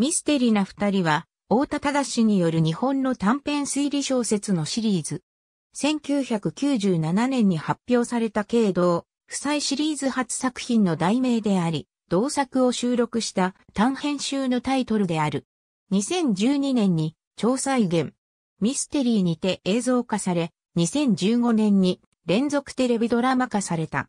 ミステリな二人は、大田正による日本の短編推理小説のシリーズ。1997年に発表された軽道、夫妻シリーズ初作品の題名であり、同作を収録した短編集のタイトルである。2012年に、超再現。ミステリーにて映像化され、2015年に連続テレビドラマ化された。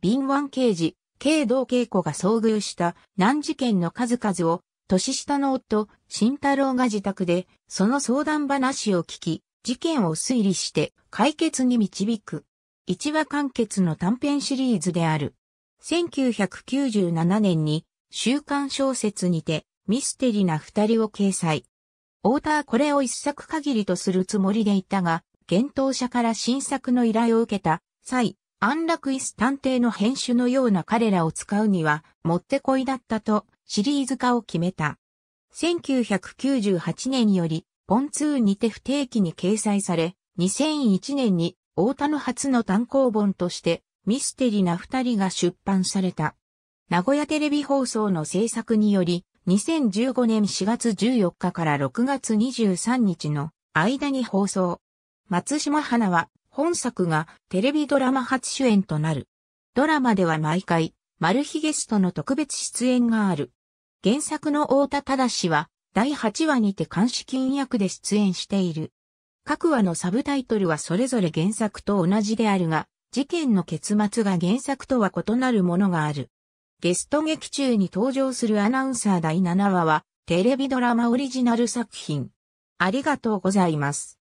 敏腕刑事、軽道稽子が遭遇した難事件の数々を年下の夫、慎太郎が自宅で、その相談話を聞き、事件を推理して解決に導く。一話完結の短編シリーズである。1997年に週刊小説にてミステリな二人を掲載。オーターこれを一作限りとするつもりでいたが、現冬者から新作の依頼を受けた際、安楽椅子探偵の編集のような彼らを使うには、もってこいだったとシリーズ化を決めた。1998年より、ポンツーにて不定期に掲載され、2001年に、大田の初の単行本として、ミステリな二人が出版された。名古屋テレビ放送の制作により、2015年4月14日から6月23日の間に放送。松島花は本作がテレビドラマ初主演となる。ドラマでは毎回マルヒゲストの特別出演がある。原作の太田忠は、第8話にて監視金役で出演している。各話のサブタイトルはそれぞれ原作と同じであるが、事件の結末が原作とは異なるものがある。ゲスト劇中に登場するアナウンサー第7話は、テレビドラマオリジナル作品。ありがとうございます。